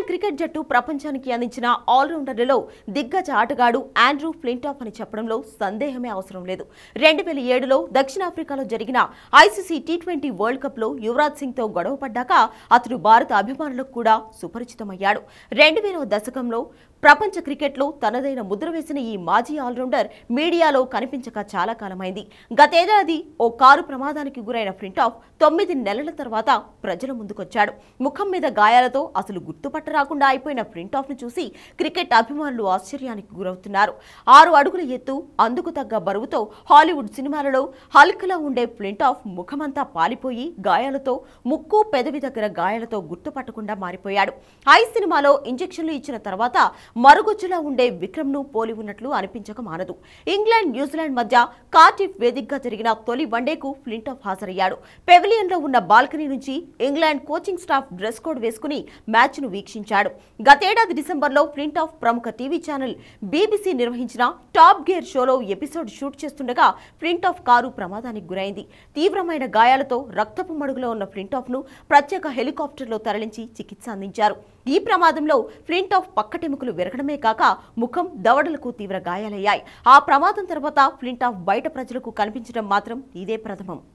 England cricket జట్టు ప్రపంచానికి అందించిన ఆల్రౌండర్లలో దిగ్గజ ఆటగాడు ఆండ్రూ ఫ్లింటాఫ్ అని చెప్పడంలో సందేహమే అవసరం లేదు రెండు వేల ఏడులో దక్షిణాఫ్రికాలో జరిగిన ICC T twenty world cup లో యువరాజ్ సింగ్ తో గొడవ పడ్డాక అతడు భారత అభిమానులకు కూడా సుపరిచితమయ్యాడు రెండు వేల దశకంలో ప్రపంచ క్రికెట్లో తనదైన ముద్ర వేసిన ఈ మాజీ ఆల్రౌండర్ మీడియాలో కనిపించక చాలా కాలమైంది గతేడాది ఓ కారు ప్రమాదానికి గురైన ఫ్లింటాఫ్ తొమ్మిది నెలల తర్వాత ప్రజల ముందుకొచ్చాడు ముఖం మీద గాయాలతో అసలు గుర్తుపట్ట రాకుండా అయిపోయిన ప్రింటాఫ్ను చూసి క్రికెట్ అభిమానులు ఆశ్చర్యానికి గురవుతున్నారు ఆరు అడుగుల ఎత్తు అందుకు తగ్గ బరువుతో హాలీవుడ్ సినిమాలలో హల్క్లా ఉండే ఆఫ్ ముఖమంతా పాలిపోయి గాయాలతో ముక్కు పెదవి దగ్గర గాయాలతో గుర్తుపట్టకుండా మారిపోయాడు ఐ సినిమాలో ఇంజెక్షన్లు ఇచ్చిన తర్వాత మరుగుజ్జులా ఉండే విక్రమ్ను పోలి ఉన్నట్లు అనిపించక మానదు ఇంగ్లాండ్ న్యూజిలాండ్ మధ్య కార్టిఫ్ వేదికగా జరిగిన తొలి వన్డేకు ఫ్లింటాఫ్ హాజరయ్యాడు పెవిలియన్లో ఉన్న బాల్కనీ నుంచి England coaching staff dress code వేసుకుని మ్యాచ్ను వీక్షించారు ప్రదర్శించాడు గతేడాది డిసెంబర్లో ప్రింట్ ఆఫ్ ప్రముఖ టీవీ ఛానల్ బీబీసీ నిర్వహించిన టాప్ గేర్ షోలో ఎపిసోడ్ షూట్ చేస్తుండగా ప్రింట్ ఆఫ్ కారు ప్రమాదానికి గురైంది తీవ్రమైన గాయాలతో రక్తపు మడుగులో ఉన్న ప్రింట్ ఆఫ్ ను ప్రత్యేక హెలికాప్టర్లో తరలించి చికిత్స అందించారు ఈ ప్రమాదంలో ప్రింట్ ఆఫ్ పక్కటెముకలు విరగడమే కాక ముఖం దవడలకు తీవ్ర గాయాలయ్యాయి ఆ ప్రమాదం తర్వాత ప్రింట్ ఆఫ్ బయట ప్రజలకు కనిపించడం మాత్రం ఇదే ప్రథమం